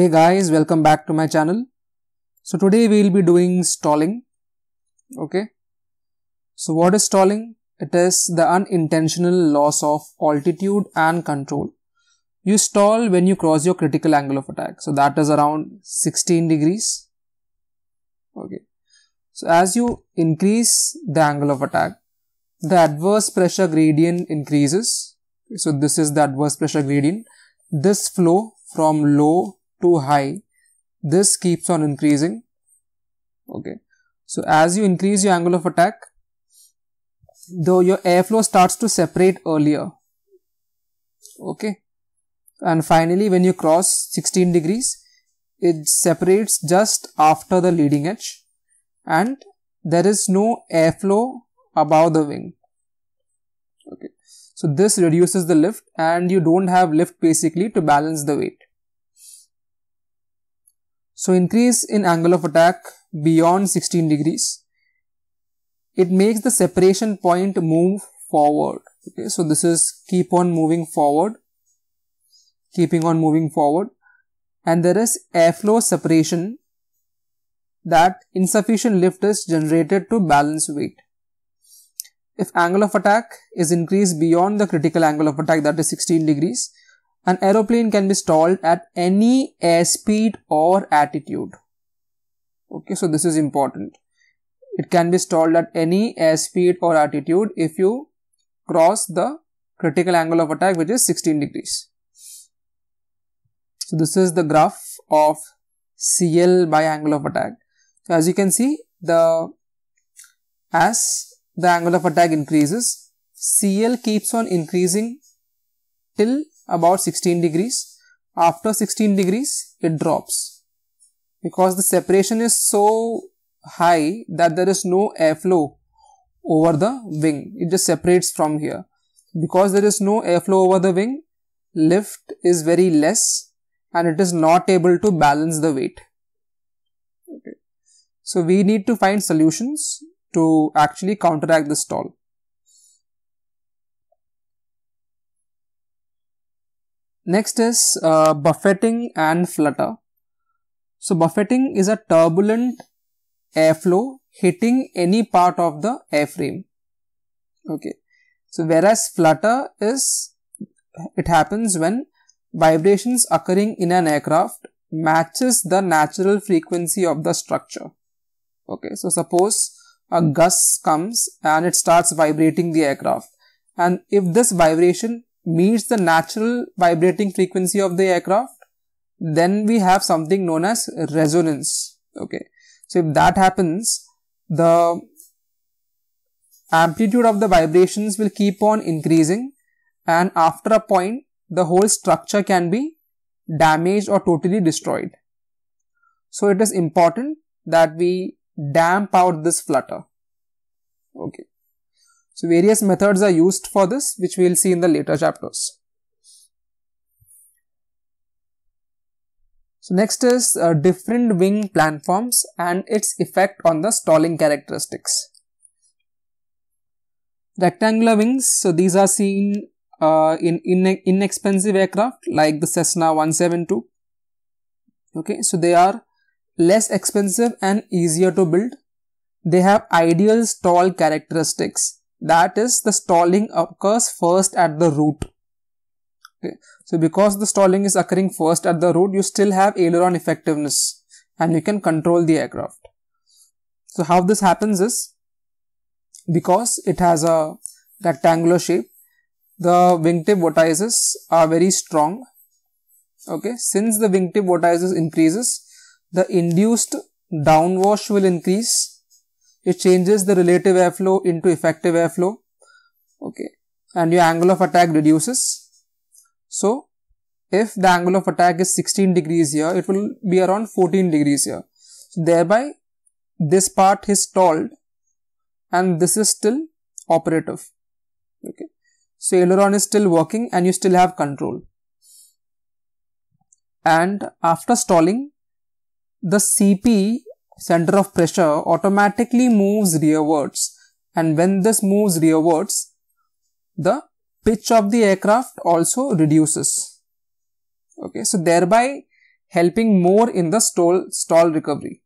Hey guys, welcome back to my channel. So today we will be doing stalling. Okay. So what is stalling? It is the unintentional loss of altitude and control. You stall when you cross your critical angle of attack. So that is around 16 degrees. Okay. So as you increase the angle of attack, the adverse pressure gradient increases. So this is the adverse pressure gradient. This flow from low too high, this keeps on increasing. Okay. So, as you increase your angle of attack, though your airflow starts to separate earlier. Okay. And finally, when you cross 16 degrees, it separates just after the leading edge and there is no airflow above the wing. Okay. So this reduces the lift and you don't have lift basically to balance the weight. So increase in angle of attack beyond 16 degrees. It makes the separation point move forward. Okay, so this is keep on moving forward, keeping on moving forward. And there is airflow separation that insufficient lift is generated to balance weight. If angle of attack is increased beyond the critical angle of attack that is 16 degrees, an aeroplane can be stalled at any airspeed or attitude. Okay, so this is important. It can be stalled at any airspeed or attitude if you cross the critical angle of attack which is 16 degrees. So this is the graph of CL by angle of attack. So as you can see the as the angle of attack increases CL keeps on increasing till about 16 degrees. After 16 degrees, it drops because the separation is so high that there is no airflow over the wing. It just separates from here. Because there is no airflow over the wing, lift is very less and it is not able to balance the weight. Okay. So we need to find solutions to actually counteract this stall. Next is uh, buffeting and flutter. So buffeting is a turbulent airflow hitting any part of the airframe. Okay. So whereas flutter is, it happens when vibrations occurring in an aircraft matches the natural frequency of the structure. Okay. So suppose a gust comes and it starts vibrating the aircraft. And if this vibration meets the natural vibrating frequency of the aircraft, then we have something known as resonance. Okay. So if that happens, the amplitude of the vibrations will keep on increasing and after a point, the whole structure can be damaged or totally destroyed. So it is important that we damp out this flutter. Okay. So various methods are used for this which we will see in the later chapters. So next is uh, different wing planforms and its effect on the stalling characteristics. Rectangular wings, so these are seen uh, in, in inexpensive aircraft like the Cessna 172. Okay, so they are less expensive and easier to build. They have ideal stall characteristics that is the stalling occurs first at the root. Okay. So because the stalling is occurring first at the root, you still have aileron effectiveness and you can control the aircraft. So how this happens is because it has a rectangular shape, the wingtip vortices are very strong. Okay, since the wingtip vortices increases, the induced downwash will increase it changes the relative airflow into effective airflow okay and your angle of attack reduces so if the angle of attack is 16 degrees here it will be around 14 degrees here so thereby this part is stalled and this is still operative okay so aileron is still working and you still have control and after stalling the cp center of pressure automatically moves rearwards and when this moves rearwards, the pitch of the aircraft also reduces. Okay, so thereby helping more in the stall, stall recovery.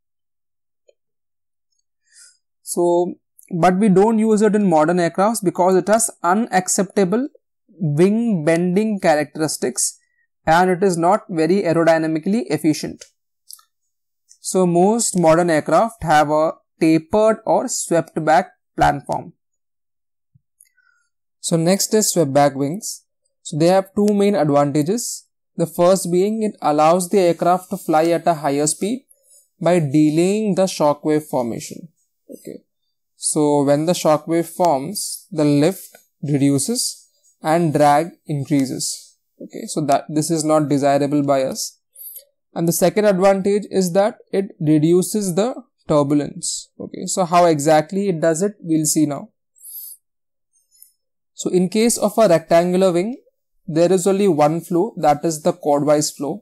So, but we don't use it in modern aircrafts because it has unacceptable wing bending characteristics and it is not very aerodynamically efficient. So most modern aircraft have a tapered or swept back platform. So next is swept back wings. So they have two main advantages. The first being it allows the aircraft to fly at a higher speed by delaying the shock wave formation. Okay. So when the shock wave forms, the lift reduces and drag increases. Okay. So that this is not desirable by us and the second advantage is that it reduces the turbulence okay so how exactly it does it we'll see now so in case of a rectangular wing there is only one flow that is the chordwise flow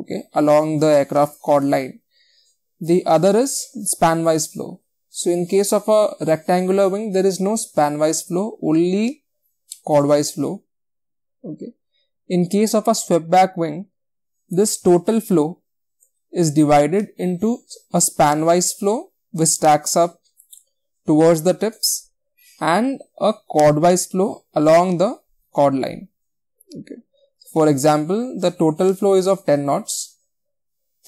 okay along the aircraft chord line the other is spanwise flow so in case of a rectangular wing there is no spanwise flow only chordwise flow okay in case of a swept back wing this total flow is divided into a spanwise flow which stacks up towards the tips and a chordwise flow along the chord line. Okay. For example, the total flow is of 10 knots.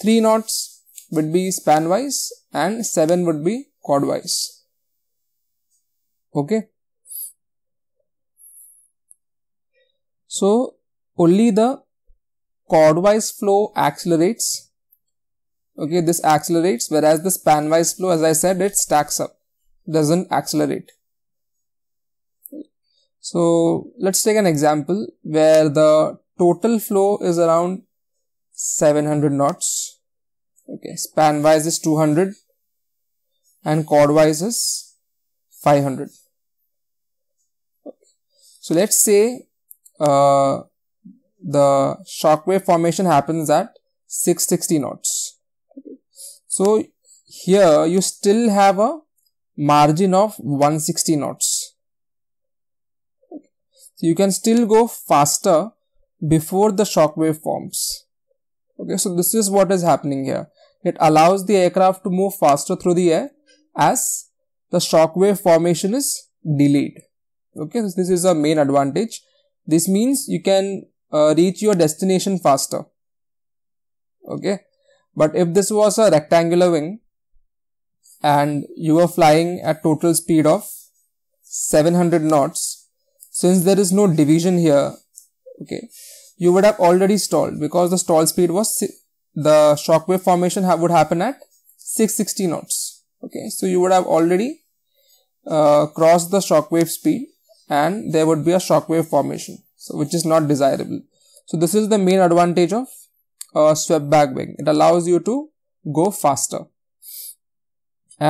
3 knots would be spanwise, and 7 would be chordwise. Okay. So, only the cordwise flow accelerates. Okay, this accelerates, whereas the spanwise flow, as I said, it stacks up, doesn't accelerate. So let's take an example where the total flow is around 700 knots. Okay, spanwise is 200 and cordwise is 500. Okay. So let's say uh, the shockwave formation happens at 660 knots. So here you still have a margin of 160 knots. So you can still go faster before the shockwave forms. Okay, so this is what is happening here. It allows the aircraft to move faster through the air as the shockwave formation is delayed. Okay, so this is a main advantage. This means you can uh, reach your destination faster. Okay. But if this was a rectangular wing and you were flying at total speed of 700 knots, since there is no division here, okay, you would have already stalled because the stall speed was the shockwave formation ha would happen at 660 knots. Okay, so you would have already uh, crossed the shockwave speed and there would be a shockwave formation so which is not desirable so this is the main advantage of uh, swept back wing it allows you to go faster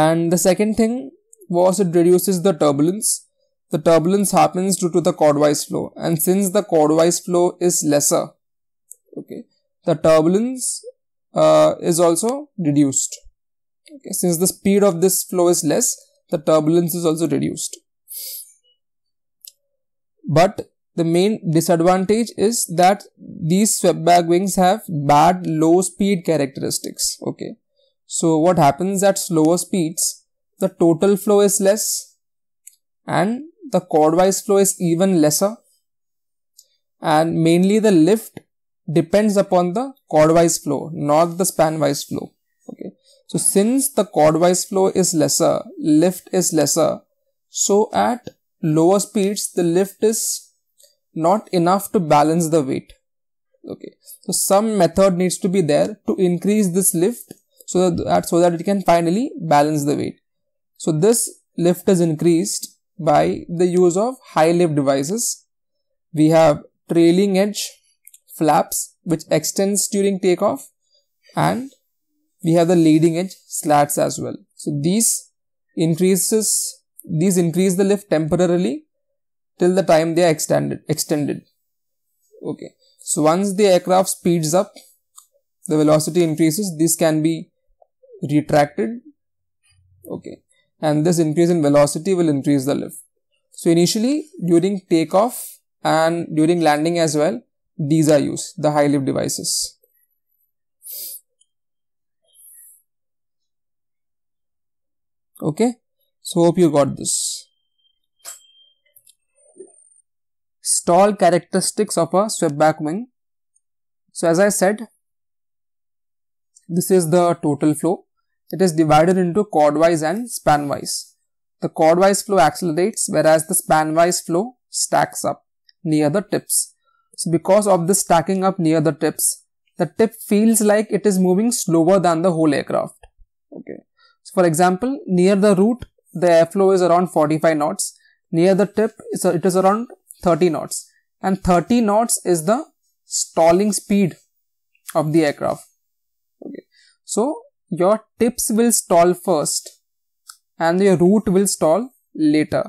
and the second thing was it reduces the turbulence the turbulence happens due to the cordwise flow and since the cordwise flow is lesser okay the turbulence uh, is also reduced okay, since the speed of this flow is less the turbulence is also reduced but the main disadvantage is that these back wings have bad low speed characteristics. Okay. So what happens at slower speeds, the total flow is less and the chordwise flow is even lesser. And mainly the lift depends upon the chordwise flow, not the spanwise flow. Okay. So since the chordwise flow is lesser, lift is lesser. So at lower speeds, the lift is not enough to balance the weight. Okay, so some method needs to be there to increase this lift so that, so that it can finally balance the weight. So this lift is increased by the use of high lift devices. We have trailing edge flaps which extends during takeoff and we have the leading edge slats as well. So these increases, these increase the lift temporarily till the time they are extended extended okay so once the aircraft speeds up the velocity increases this can be retracted okay and this increase in velocity will increase the lift so initially during takeoff and during landing as well these are used the high lift devices okay so hope you got this stall characteristics of a swept back wing. So as I said, this is the total flow. It is divided into chordwise and spanwise. The chordwise flow accelerates whereas the spanwise flow stacks up near the tips. So because of this stacking up near the tips, the tip feels like it is moving slower than the whole aircraft. Okay. So for example, near the root, the airflow is around 45 knots. Near the tip, it is around 30 knots and 30 knots is the stalling speed of the aircraft. Okay. So your tips will stall first and your root will stall later.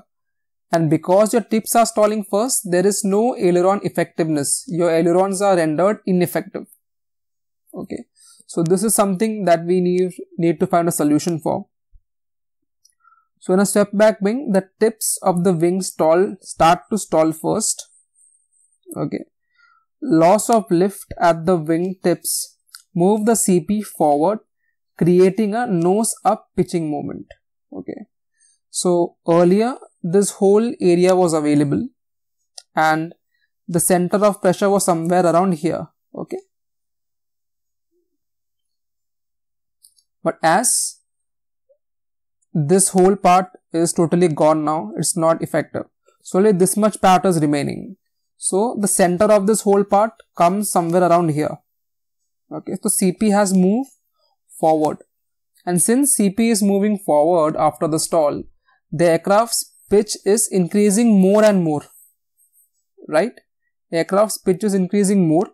And because your tips are stalling first, there is no aileron effectiveness. Your ailerons are rendered ineffective. Okay. So this is something that we need, need to find a solution for. So in a step back wing, the tips of the wings stall start to stall first. Okay. Loss of lift at the wing tips move the CP forward, creating a nose up pitching moment. Okay. So earlier this whole area was available and the center of pressure was somewhere around here. Okay. But as this whole part is totally gone now it's not effective so only this much part is remaining so the center of this whole part comes somewhere around here okay so cp has moved forward and since cp is moving forward after the stall the aircraft's pitch is increasing more and more right aircraft's pitch is increasing more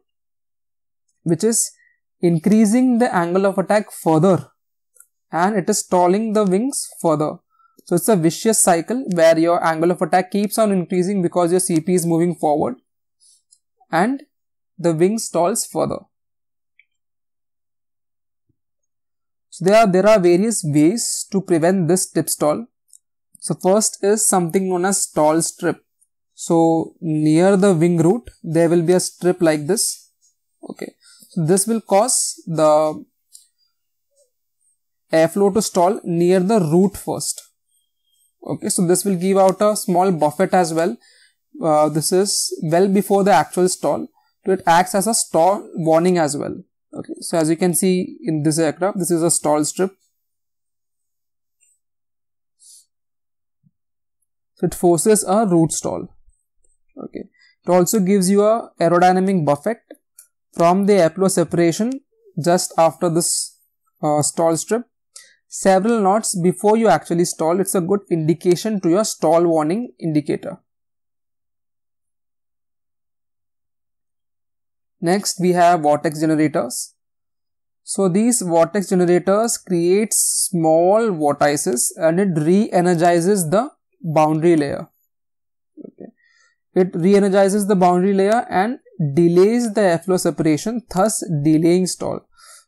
which is increasing the angle of attack further and it is stalling the wings further. So it's a vicious cycle where your angle of attack keeps on increasing because your CP is moving forward and the wing stalls further. So there are, there are various ways to prevent this tip stall. So first is something known as stall strip. So near the wing root, there will be a strip like this. Okay. So this will cause the airflow to stall near the root first. Okay, so this will give out a small buffet as well. Uh, this is well before the actual stall. So it acts as a stall warning as well. Okay, so as you can see in this aircraft, this is a stall strip. So it forces a root stall. Okay, it also gives you a aerodynamic buffet from the airflow separation just after this uh, stall strip several knots before you actually stall, it's a good indication to your stall warning indicator. Next, we have vortex generators. So these vortex generators create small vortices and it re-energizes the boundary layer. Okay. It re-energizes the boundary layer and delays the airflow separation, thus delaying stall.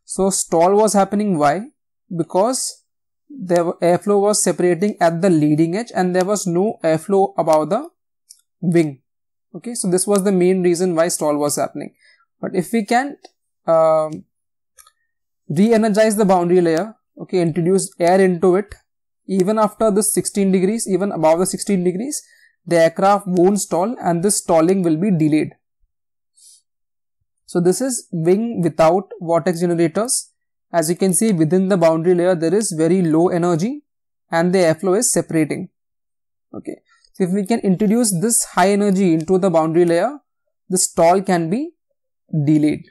So stall was happening why? because the airflow was separating at the leading edge and there was no airflow above the wing. Okay, so this was the main reason why stall was happening. But if we can um, re-energize the boundary layer, okay, introduce air into it, even after this 16 degrees, even above the 16 degrees, the aircraft won't stall and this stalling will be delayed. So this is wing without vortex generators as you can see within the boundary layer there is very low energy and the airflow is separating. Okay. So if we can introduce this high energy into the boundary layer, the stall can be delayed.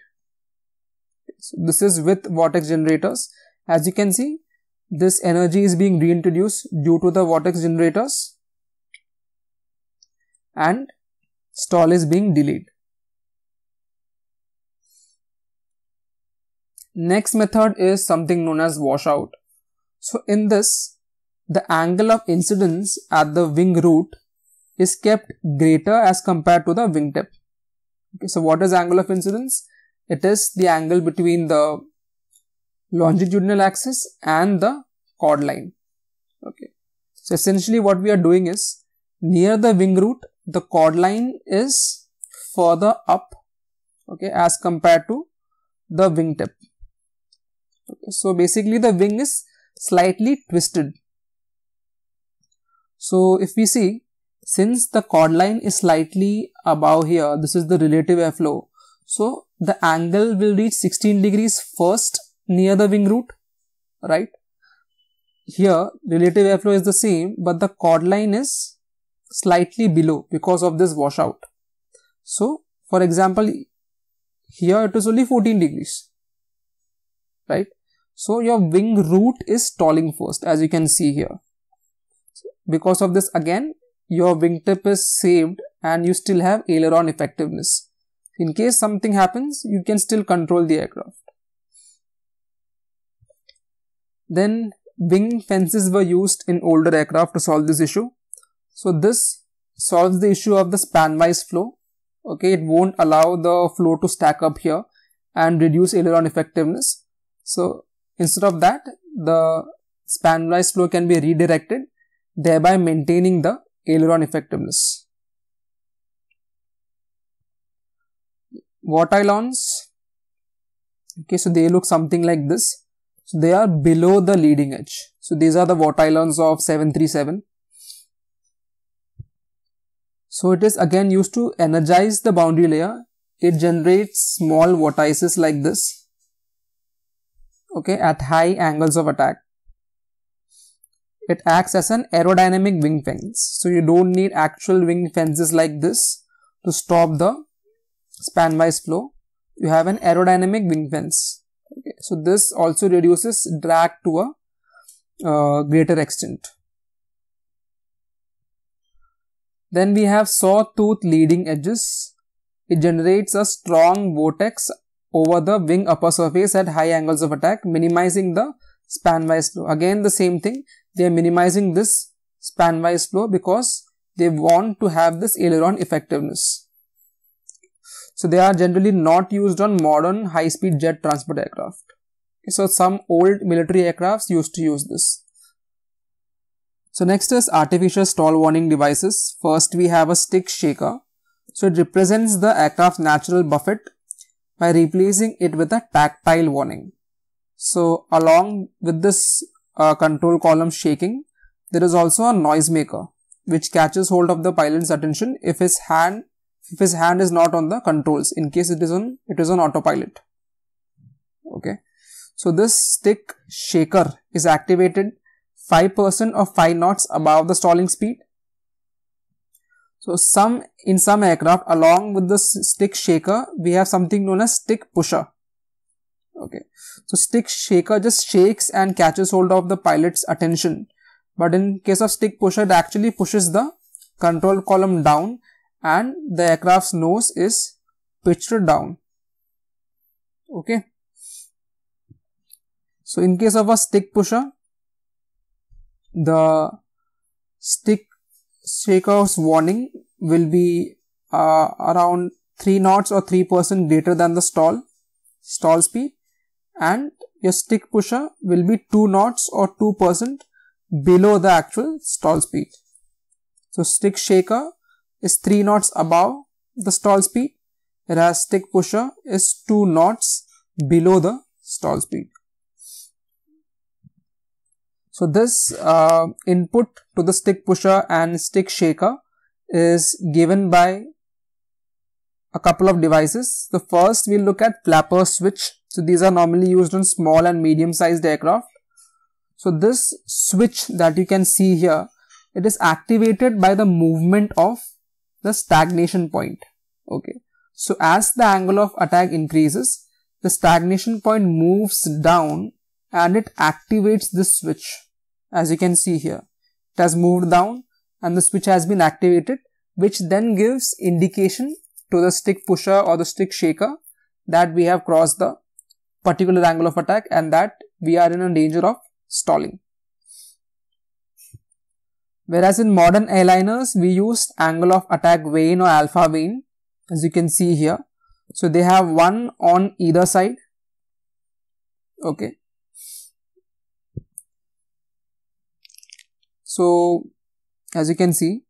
So this is with vortex generators. As you can see, this energy is being reintroduced due to the vortex generators and stall is being delayed. Next method is something known as washout. So in this, the angle of incidence at the wing root is kept greater as compared to the wingtip. Okay, so what is angle of incidence? It is the angle between the longitudinal axis and the chord line. Okay. So essentially what we are doing is near the wing root, the chord line is further up okay, as compared to the wingtip so basically the wing is slightly twisted. So if we see, since the chord line is slightly above here, this is the relative airflow. So the angle will reach 16 degrees first near the wing root, right? Here relative airflow is the same, but the chord line is slightly below because of this washout. So for example, here it is only 14 degrees, right? So your wing root is stalling first as you can see here. Because of this again your wingtip is saved and you still have aileron effectiveness. In case something happens you can still control the aircraft. Then wing fences were used in older aircraft to solve this issue. So this solves the issue of the spanwise flow. Okay, it won't allow the flow to stack up here and reduce aileron effectiveness. So Instead of that, the spanwise flow can be redirected, thereby maintaining the aileron effectiveness. Watilons, okay, so they look something like this. So they are below the leading edge. So these are the ailerons of 737. So it is again used to energize the boundary layer. It generates small vortices like this okay at high angles of attack it acts as an aerodynamic wing fence so you don't need actual wing fences like this to stop the spanwise flow you have an aerodynamic wing fence okay. so this also reduces drag to a uh, greater extent then we have sawtooth leading edges it generates a strong vortex over the wing upper surface at high angles of attack, minimizing the spanwise flow. Again, the same thing, they are minimizing this spanwise flow because they want to have this aileron effectiveness. So, they are generally not used on modern high-speed jet transport aircraft. So, some old military aircrafts used to use this. So, next is artificial stall warning devices. First, we have a stick shaker. So, it represents the aircraft's natural buffet by replacing it with a tactile warning. So along with this uh, control column shaking, there is also a noisemaker which catches hold of the pilot's attention if his hand if his hand is not on the controls in case it is on it is on autopilot okay so this stick shaker is activated 5% of 5 knots above the stalling speed so some in some aircraft along with the stick shaker we have something known as stick pusher. Okay. So stick shaker just shakes and catches hold of the pilot's attention. But in case of stick pusher it actually pushes the control column down and the aircraft's nose is pitched down. Okay. So in case of a stick pusher the stick Shaker's warning will be uh, around 3 knots or 3% greater than the stall, stall speed and your stick pusher will be 2 knots or 2% below the actual stall speed. So stick shaker is 3 knots above the stall speed whereas stick pusher is 2 knots below the stall speed. So this uh, input to the stick pusher and stick shaker is given by a couple of devices. The first we'll look at flapper switch. So these are normally used on small and medium sized aircraft. So this switch that you can see here, it is activated by the movement of the stagnation point. Okay. So as the angle of attack increases, the stagnation point moves down and it activates this switch as you can see here. It has moved down and the switch has been activated which then gives indication to the stick pusher or the stick shaker that we have crossed the particular angle of attack and that we are in a danger of stalling. Whereas in modern airliners, we use angle of attack vane or alpha vane as you can see here. So they have one on either side. Okay. So as you can see,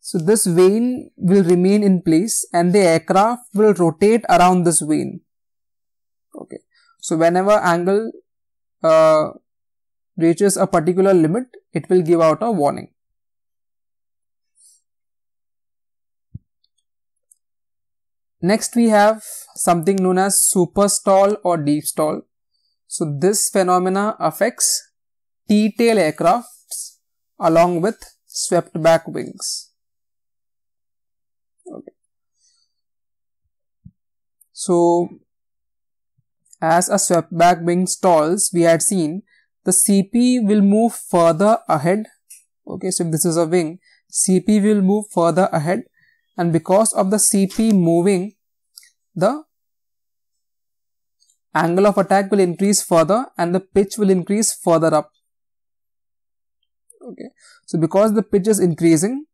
so this vane will remain in place and the aircraft will rotate around this vane. Okay. So whenever angle uh, reaches a particular limit, it will give out a warning. Next we have something known as super stall or deep stall. So this phenomena affects T-tail aircraft along with swept back wings. Okay. So, as a swept back wing stalls, we had seen the CP will move further ahead. Okay, so if this is a wing, CP will move further ahead and because of the CP moving, the angle of attack will increase further and the pitch will increase further up okay so because the pitch is increasing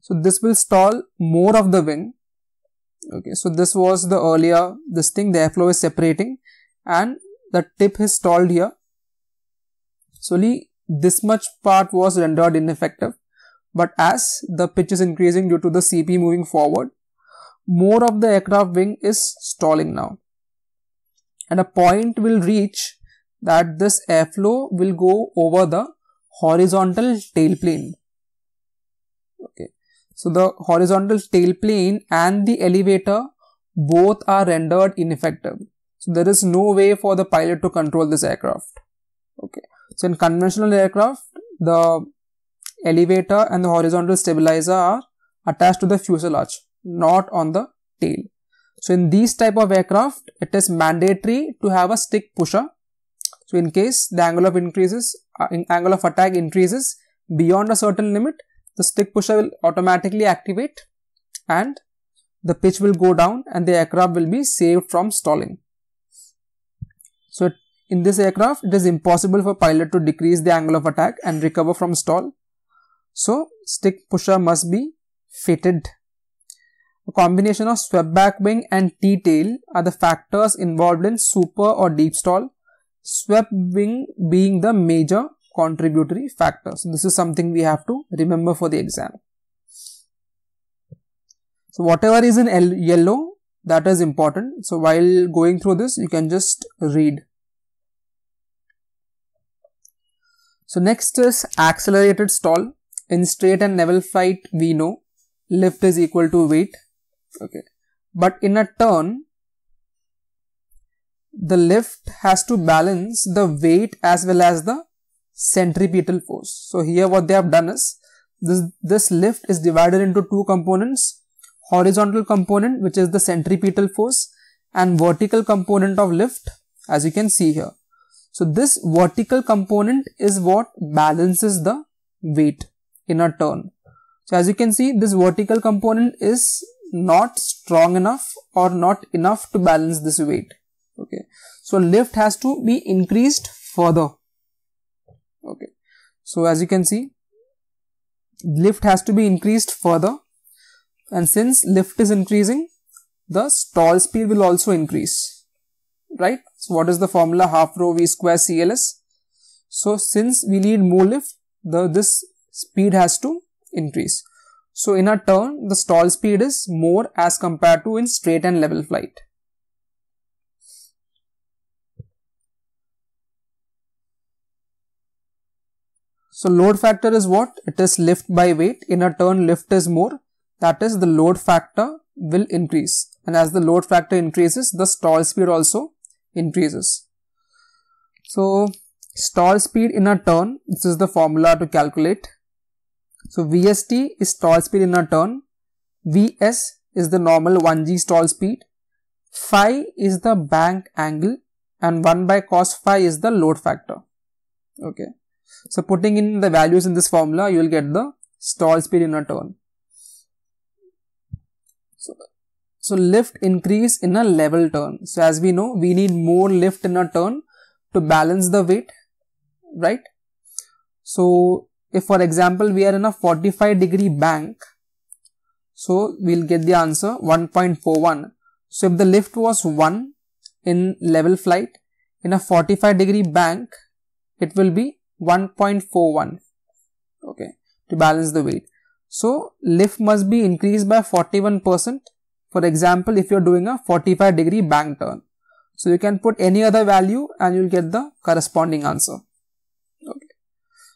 so this will stall more of the wind okay so this was the earlier this thing the airflow is separating and the tip is stalled here so this much part was rendered ineffective but as the pitch is increasing due to the cp moving forward more of the aircraft wing is stalling now and a point will reach that this airflow will go over the horizontal tail plane. Okay. So the horizontal tail plane and the elevator both are rendered ineffective. So there is no way for the pilot to control this aircraft. Okay. So in conventional aircraft, the elevator and the horizontal stabilizer are attached to the fuselage, not on the tail. So in these type of aircraft, it is mandatory to have a stick pusher. So in case the angle of increases. Uh, angle of attack increases beyond a certain limit, the stick pusher will automatically activate and the pitch will go down and the aircraft will be saved from stalling. So in this aircraft, it is impossible for pilot to decrease the angle of attack and recover from stall. So stick pusher must be fitted. A combination of swept back wing and T-tail are the factors involved in super or deep stall swept wing being the major contributory factor. So this is something we have to remember for the exam. So whatever is in yellow that is important. So while going through this you can just read. So next is accelerated stall. In straight and level flight we know lift is equal to weight. Okay. But in a turn the lift has to balance the weight as well as the centripetal force. So here what they have done is this, this lift is divided into two components horizontal component which is the centripetal force and vertical component of lift as you can see here. So this vertical component is what balances the weight in a turn. So as you can see this vertical component is not strong enough or not enough to balance this weight okay so lift has to be increased further okay so as you can see lift has to be increased further and since lift is increasing the stall speed will also increase right so what is the formula half rho v square cls so since we need more lift the this speed has to increase so in a turn the stall speed is more as compared to in straight and level flight So load factor is what? It is lift by weight. In a turn, lift is more. That is the load factor will increase. And as the load factor increases, the stall speed also increases. So stall speed in a turn, this is the formula to calculate. So VST is stall speed in a turn. VS is the normal 1G stall speed. Phi is the bank angle and 1 by cos phi is the load factor. Okay. So putting in the values in this formula, you will get the stall speed in a turn. So, so lift increase in a level turn. So as we know, we need more lift in a turn to balance the weight, right? So if for example, we are in a 45 degree bank, so we'll get the answer 1.41. So if the lift was 1 in level flight, in a 45 degree bank, it will be 1.41 okay to balance the weight so lift must be increased by 41 percent for example if you're doing a 45 degree bank turn so you can put any other value and you'll get the corresponding answer okay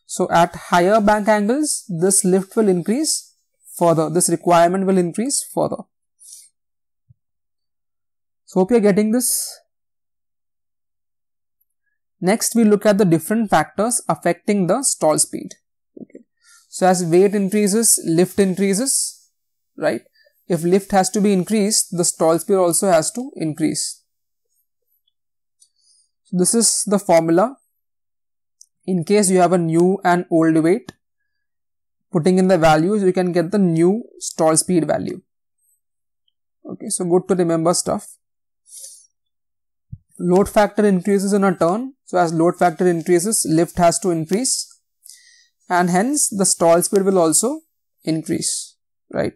so at higher bank angles this lift will increase further this requirement will increase further so hope you're getting this Next, we look at the different factors affecting the stall speed. Okay. So as weight increases, lift increases, right? If lift has to be increased, the stall speed also has to increase. So this is the formula. In case you have a new and old weight, putting in the values, you can get the new stall speed value. Okay, so good to remember stuff load factor increases in a turn. So, as load factor increases, lift has to increase and hence the stall speed will also increase, right.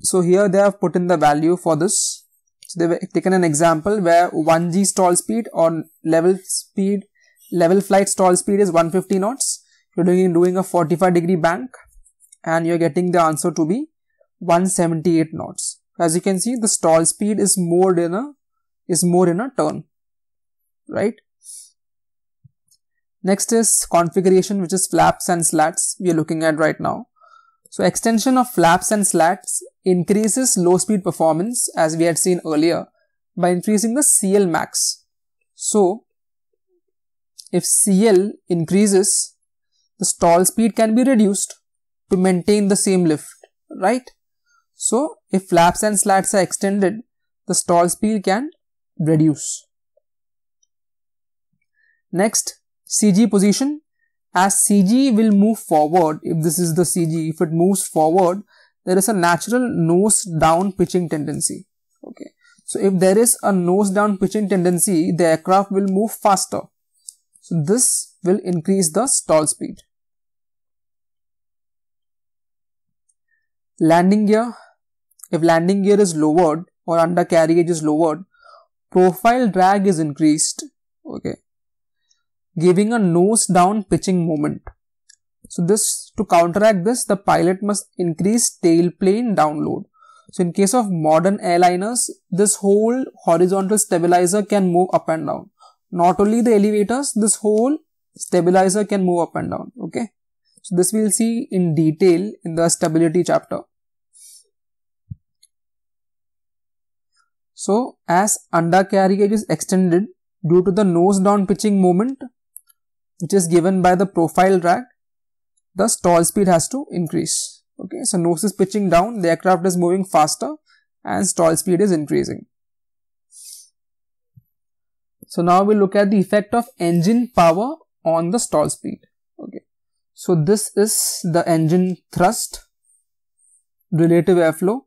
So, here they have put in the value for this. So, they have taken an example where 1g stall speed or level speed, level flight stall speed is 150 knots. You're doing, doing a 45 degree bank and you're getting the answer to be 178 knots. As you can see, the stall speed is more than a is more in a turn, right? Next is configuration, which is flaps and slats we are looking at right now. So extension of flaps and slats increases low speed performance as we had seen earlier by increasing the CL max. So if CL increases, the stall speed can be reduced to maintain the same lift, right? So if flaps and slats are extended, the stall speed can reduce. Next, CG position. As CG will move forward, if this is the CG, if it moves forward, there is a natural nose down pitching tendency. Okay. So if there is a nose down pitching tendency, the aircraft will move faster. So this will increase the stall speed. Landing gear. If landing gear is lowered or under carriage is lowered, profile drag is increased okay giving a nose down pitching moment so this to counteract this the pilot must increase tailplane download so in case of modern airliners this whole horizontal stabilizer can move up and down not only the elevators this whole stabilizer can move up and down okay so this we'll see in detail in the stability chapter So, as undercarriage is extended due to the nose down pitching moment, which is given by the profile drag, the stall speed has to increase. Okay, so nose is pitching down, the aircraft is moving faster and stall speed is increasing. So now we look at the effect of engine power on the stall speed. Okay, so this is the engine thrust, relative airflow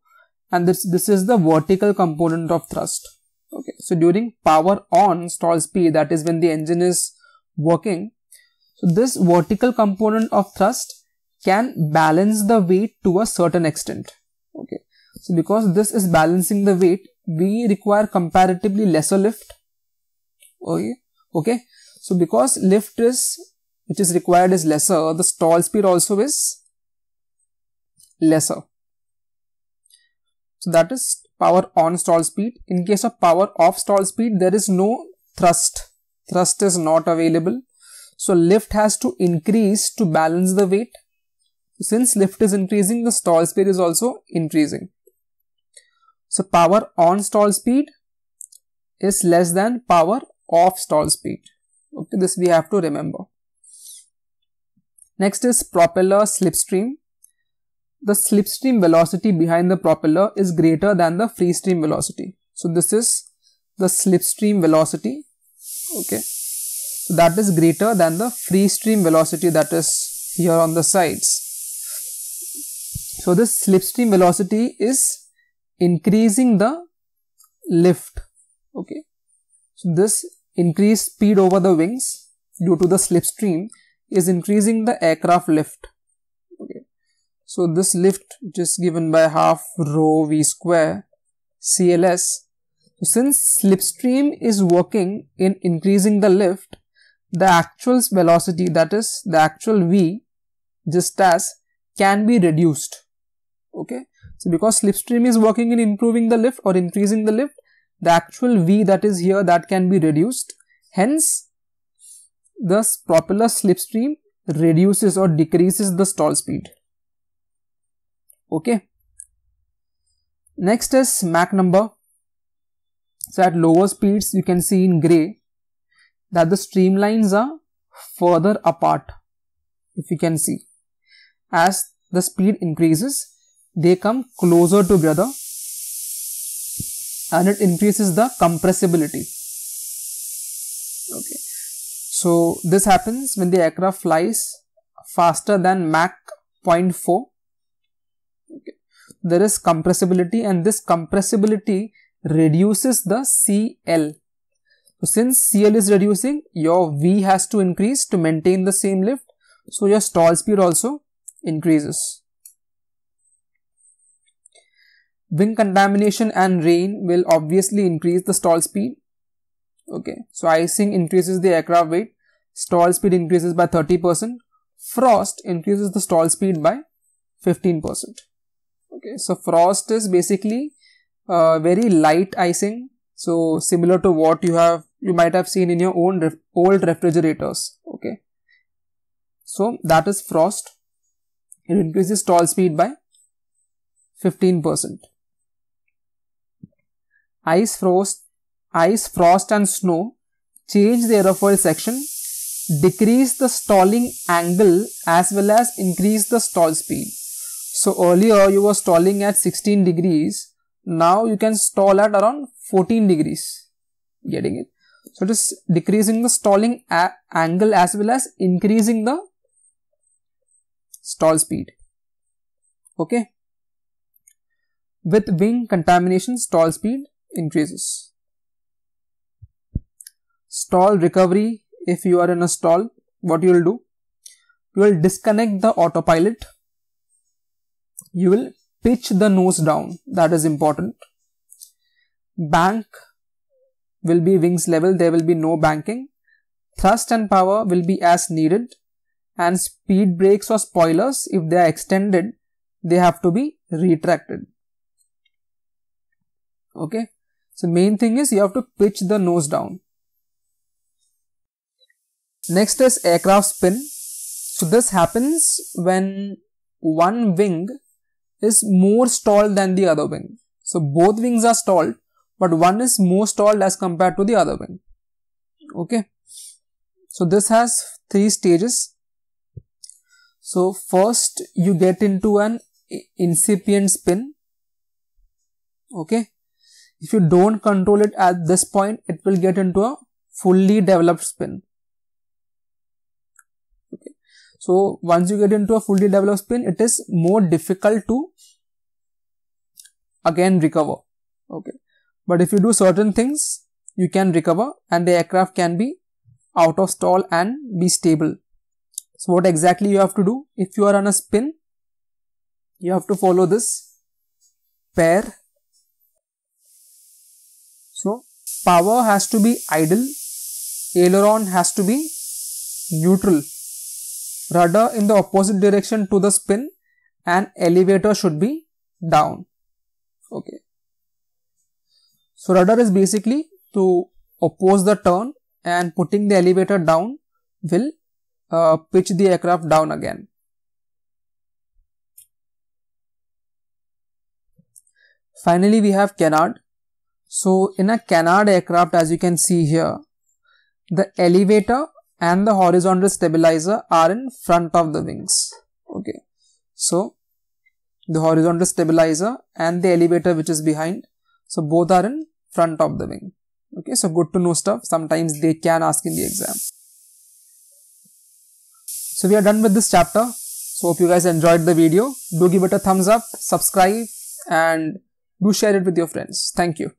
and this this is the vertical component of thrust okay so during power on stall speed that is when the engine is working so this vertical component of thrust can balance the weight to a certain extent okay so because this is balancing the weight we require comparatively lesser lift okay okay so because lift is which is required is lesser the stall speed also is lesser so that is power on stall speed. In case of power off stall speed, there is no thrust. Thrust is not available. So lift has to increase to balance the weight. Since lift is increasing, the stall speed is also increasing. So power on stall speed is less than power off stall speed. Okay, this we have to remember. Next is propeller slipstream the slipstream velocity behind the propeller is greater than the free stream velocity. So this is the slipstream velocity, okay, so that is greater than the free stream velocity that is here on the sides. So this slipstream velocity is increasing the lift, okay. So this increased speed over the wings due to the slipstream is increasing the aircraft lift so this lift which is given by half rho v square CLS. So since slipstream is working in increasing the lift, the actual velocity that is the actual v just as can be reduced. Okay. So because slipstream is working in improving the lift or increasing the lift, the actual v that is here that can be reduced. Hence, the propeller slipstream reduces or decreases the stall speed okay. Next is Mach number. So at lower speeds you can see in grey that the streamlines are further apart if you can see. As the speed increases they come closer together and it increases the compressibility. Okay. So this happens when the aircraft flies faster than Mach 0.4 okay. there is compressibility and this compressibility reduces the cl so since cl is reducing your v has to increase to maintain the same lift so your stall speed also increases Wing contamination and rain will obviously increase the stall speed. Okay, so icing increases the aircraft weight, stall speed increases by 30%, frost increases the stall speed by 15%. Okay, so frost is basically uh, very light icing. So similar to what you have, you might have seen in your own ref old refrigerators. Okay, so that is frost. It increases stall speed by 15%. Ice frost, ice frost and snow change the aerofoil section, decrease the stalling angle as well as increase the stall speed. So earlier you were stalling at 16 degrees. Now you can stall at around 14 degrees. Getting it? So it is decreasing the stalling angle as well as increasing the stall speed. Okay. With wing contamination, stall speed increases. Stall recovery, if you are in a stall, what you will do? You will disconnect the autopilot you will pitch the nose down. That is important. Bank will be wings level. There will be no banking. Thrust and power will be as needed. And speed brakes or spoilers, if they are extended, they have to be retracted. Okay. So main thing is you have to pitch the nose down. Next is aircraft spin. So this happens when one wing is more stalled than the other wing. So both wings are stalled, but one is more stalled as compared to the other wing. Okay. So this has three stages. So first you get into an incipient spin. Okay. If you don't control it at this point, it will get into a fully developed spin. So once you get into a fully developed spin, it is more difficult to again recover. Okay. But if you do certain things, you can recover and the aircraft can be out of stall and be stable. So what exactly you have to do? If you are on a spin, you have to follow this pair. So power has to be idle, aileron has to be neutral rudder in the opposite direction to the spin and elevator should be down okay so rudder is basically to oppose the turn and putting the elevator down will uh, pitch the aircraft down again finally we have canard so in a canard aircraft as you can see here the elevator and the horizontal stabilizer are in front of the wings. Okay. So, the horizontal stabilizer and the elevator which is behind. So, both are in front of the wing. Okay. So, good to know stuff. Sometimes they can ask in the exam. So, we are done with this chapter. So, hope you guys enjoyed the video. Do give it a thumbs up, subscribe and do share it with your friends. Thank you.